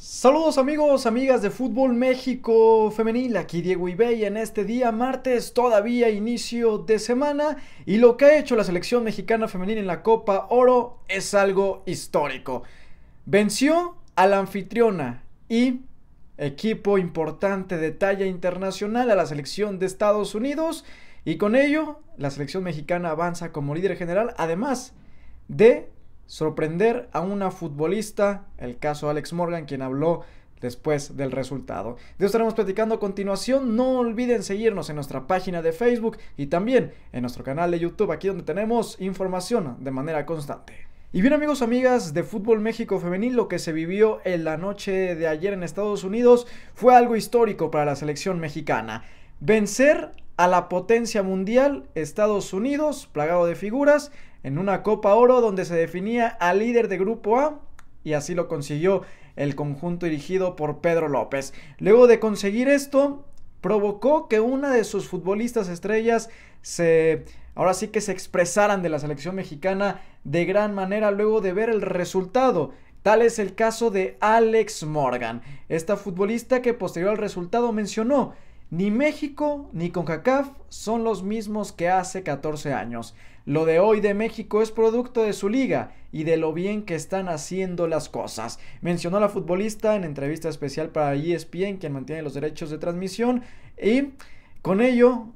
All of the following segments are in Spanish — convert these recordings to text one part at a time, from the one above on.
Saludos amigos, amigas de Fútbol México Femenil, aquí Diego Ibey en este día martes, todavía inicio de semana y lo que ha hecho la selección mexicana femenil en la Copa Oro es algo histórico. Venció a la anfitriona y equipo importante de talla internacional a la selección de Estados Unidos y con ello la selección mexicana avanza como líder general, además de sorprender a una futbolista, el caso Alex Morgan, quien habló después del resultado. De eso estaremos platicando a continuación. No olviden seguirnos en nuestra página de Facebook y también en nuestro canal de YouTube, aquí donde tenemos información de manera constante. Y bien amigos, amigas de Fútbol México Femenil, lo que se vivió en la noche de ayer en Estados Unidos fue algo histórico para la selección mexicana. Vencer a la potencia mundial, Estados Unidos, plagado de figuras, en una Copa Oro donde se definía al líder de Grupo A y así lo consiguió el conjunto dirigido por Pedro López. Luego de conseguir esto, provocó que una de sus futbolistas estrellas se ahora sí que se expresaran de la selección mexicana de gran manera luego de ver el resultado. Tal es el caso de Alex Morgan, esta futbolista que posterior al resultado mencionó ni México ni CONCACAF son los mismos que hace 14 años. Lo de hoy de México es producto de su liga y de lo bien que están haciendo las cosas. Mencionó la futbolista en entrevista especial para ESPN, quien mantiene los derechos de transmisión, y con ello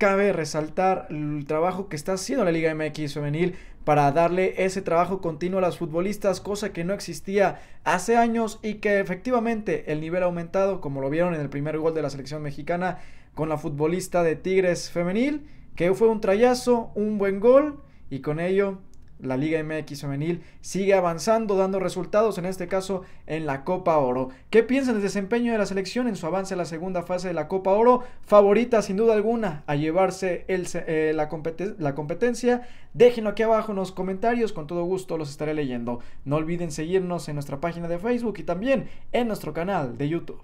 cabe resaltar el trabajo que está haciendo la Liga MX femenil para darle ese trabajo continuo a las futbolistas, cosa que no existía hace años y que efectivamente el nivel ha aumentado, como lo vieron en el primer gol de la selección mexicana con la futbolista de Tigres femenil, que fue un trayazo, un buen gol y con ello la Liga MX femenil sigue avanzando, dando resultados, en este caso en la Copa Oro. ¿Qué piensan del desempeño de la selección en su avance a la segunda fase de la Copa Oro? Favorita sin duda alguna a llevarse eh, la, la competencia. Déjenlo aquí abajo en los comentarios, con todo gusto los estaré leyendo. No olviden seguirnos en nuestra página de Facebook y también en nuestro canal de YouTube.